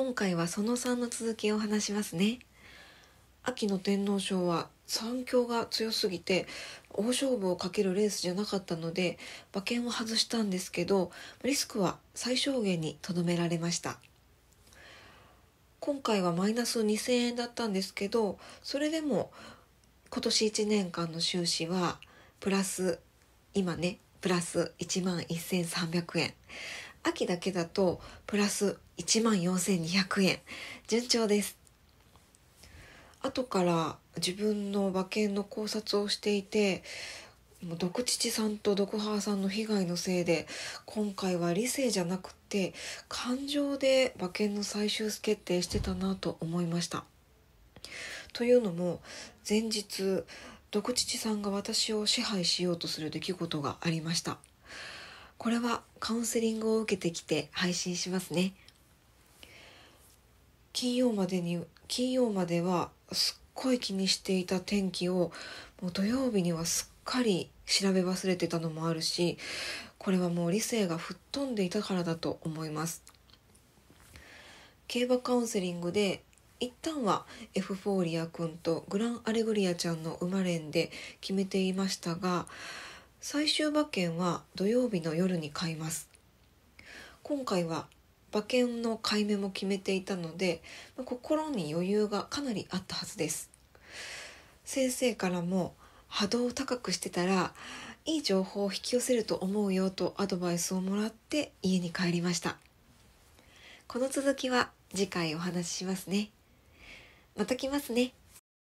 今回はその3の続きを話しますね秋の天皇賞は3強が強すぎて大勝負をかけるレースじゃなかったので馬券を外したんですけどリスクは最小限にとどめられました今回はマイナス2000円だったんですけどそれでも今年1年間の収支はプラス今ねプラス1万1300円秋だけだとプラス1万4200円順調です後から自分の馬券の考察をしていて毒父さんと毒母さんの被害のせいで今回は理性じゃなくて感情で馬券の最終決定してたなと思いました。というのも前日毒父さんが私を支配しようとする出来事がありました。これはカウンセリングを受けてきて配信しますね金曜までに金曜まではすっごい気にしていた天気をもう土曜日にはすっかり調べ忘れてたのもあるしこれはもう理性が吹っ飛んでいたからだと思います競馬カウンセリングで一旦はエフフォーリア君とグランアレグリアちゃんの生まれんで決めていましたが最終馬券は土曜日の夜に買います今回は馬券の買い目も決めていたので心に余裕がかなりあったはずです先生からも波動を高くしてたらいい情報を引き寄せると思うよとアドバイスをもらって家に帰りましたこの続きは次回お話ししますねまた来ますね